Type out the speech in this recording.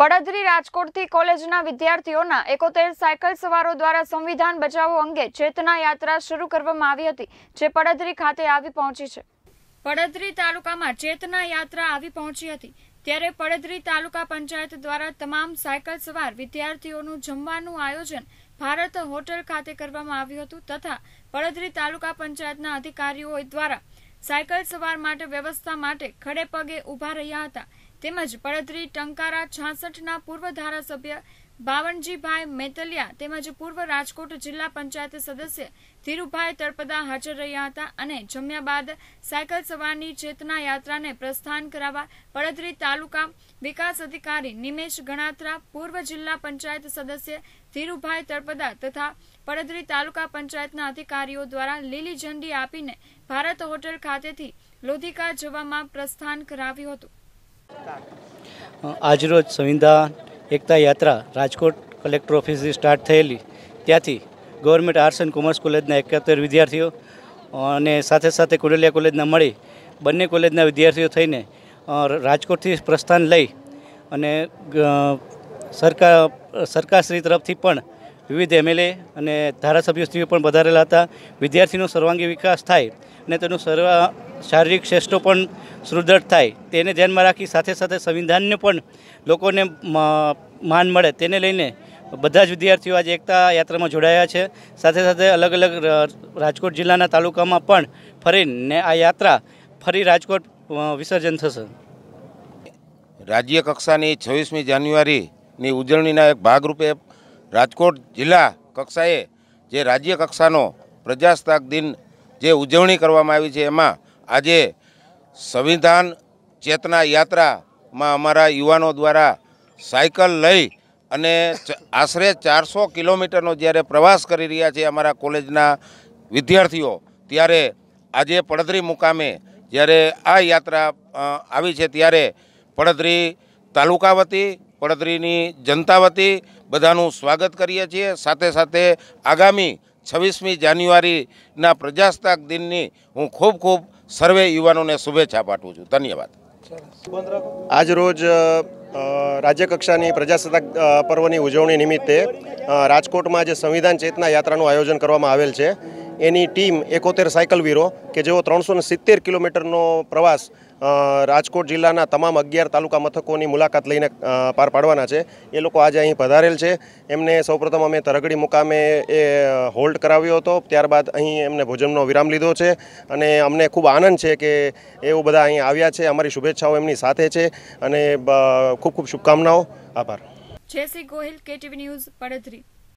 પડદરી રાજકોટથી કોલેજના વિદ્યાર્થીઓના એકોતેર સાયકલ સવારો દ્વારા સંવિધાન બચાવો અંગે ચેતના યાત્રા શરૂ કરવામાં આવી હતી જે પડદરી ખાતે આવી પહોંચી છે પડદરી તાલુકામાં ચેતના યાત્રા આવી પહોંચી હતી ત્યારે પડદરી તાલુકા પંચાયત દ્વારા તમામ સાયકલ સવાર વિદ્યાર્થીઓનું જમવાનું આયોજન ભારત હોટેલ ખાતે કરવામાં આવ્યું હતું તથા પડદરી તાલુકા પંચાયતના અધિકારીઓ દ્વારા સાયકલ સવાર માટે વ્યવસ્થા માટે ખડે પગે ઉભા રહ્યા હતા તેમજ પડદરી ટંકારા છાસઠના પૂર્વ ધારાસભ્ય બાવનજીભાઈ મેતલિયા તેમજ પૂર્વ રાજકોટ જિલ્લા પંચાયત સદસ્ય ધીરુભાઈ તળપદા હાજર રહ્યા હતા અને જમ્યા બાદ સાયકલ સવારની ચેતના યાત્રાને પ્રસ્થાન કરાવવા પડદરી તાલુકા વિકાસ અધિકારી નિમેશ ગણાત્રા પૂર્વ જિલ્લા પંચાયત સદસ્ય ધીરુભાઈ તળપદા તથા પડદરી તાલુકા પંચાયતના અધિકારીઓ દ્વારા લીલી ઝંડી આપીને ભારત હોટલ ખાતેથી લોધિકા જવામાં પ્રસ્થાન કરાવ્યું હતું આજરોજ સંવિધાન એકતા યાત્રા રાજકોટ કલેક્ટર ઓફિસથી સ્ટાર્ટ થયેલી ત્યાંથી ગવર્મેન્ટ આર્ટ્સ એન્ડ કોમર્સ કોલેજના એકાત્તર વિદ્યાર્થીઓ અને સાથે સાથે કોડલિયા કોલેજના મળી બંને કોલેજના વિદ્યાર્થીઓ થઈને રાજકોટથી પ્રસ્થાન લઈ અને સરકાર સરકારશ્રી તરફથી પણ વિવિધ એમએલએ અને ધારાસભ્યશ્રીઓ પણ વધારેલા હતા વિદ્યાર્થીનો સર્વાંગી વિકાસ થાય અને તેનું સર્વા શારીરિક શ્રેષ્ઠો પણ સુદૃઢ થાય તેને ધ્યાનમાં રાખી સાથે સાથે સંવિધાનને પણ લોકોને માન મળે તેને લઈને બધા જ વિદ્યાર્થીઓ આજે એકતા યાત્રામાં જોડાયા છે સાથે સાથે અલગ અલગ રાજકોટ જિલ્લાના તાલુકામાં પણ ફરીને આ યાત્રા ફરી રાજકોટ વિસર્જન થશે રાજ્ય કક્ષાની છવ્વીસમી જાન્યુઆરીની ઉજવણીના એક ભાગરૂપે રાજકોટ જિલ્લા કક્ષાએ જે રાજ્ય કક્ષાનો પ્રજાસત્તાક દિન જે ઉજવણી કરવામાં આવી છે એમાં આજે સંવિધાન ચેતના યાત્રામાં અમારા યુવાનો દ્વારા સાયકલ લઈ અને આશરે ચારસો કિલોમીટરનો જ્યારે પ્રવાસ કરી રહ્યા છે અમારા કોલેજના વિદ્યાર્થીઓ ત્યારે આજે પડદરી મુકામે જ્યારે આ યાત્રા આવી છે ત્યારે પડદરી તાલુકા વતી પડદરીની જનતા વતી બધાનું સ્વાગત કરીએ છીએ સાથે સાથે આગામી છવ્વીસમી જાન્યુઆરીના પ્રજાસત્તાક દિનની હું ખૂબ ખૂબ સર્વે યુવાનોને શુભેચ્છા પાઠવું છું ધન્યવાદ આજ રોજ રાજ્યકક્ષાની પ્રજાસત્તાક પર્વની ઉજવણી નિમિત્તે રાજકોટમાં જે સંવિધાન ચેતના યાત્રાનું આયોજન કરવામાં આવેલ છે એની ટીમ એકોતેર સાયકલવીરો કે જેઓ ત્રણસો સિત્તેર કિલોમીટરનો પ્રવાસ રાજકોટ જિલ્લાના તમામ અગિયાર તાલુકા મથકોની મુલાકાત લઈને પાર પાડવાના છે એ લોકો આજે અહીં પધારેલ છે એમને સૌપ્રથમ અમે તરગડી મુકામે એ હોલ્ડ કરાવ્યો હતો ત્યારબાદ અહીં એમને ભોજનનો વિરામ લીધો છે અને અમને ખૂબ આનંદ છે કે એવું બધા અહીં આવ્યા છે અમારી શુભેચ્છાઓ એમની સાથે છે અને ખૂબ ખૂબ શુભકામનાઓ આભાર Jayshree Gohil KTV news પડદરી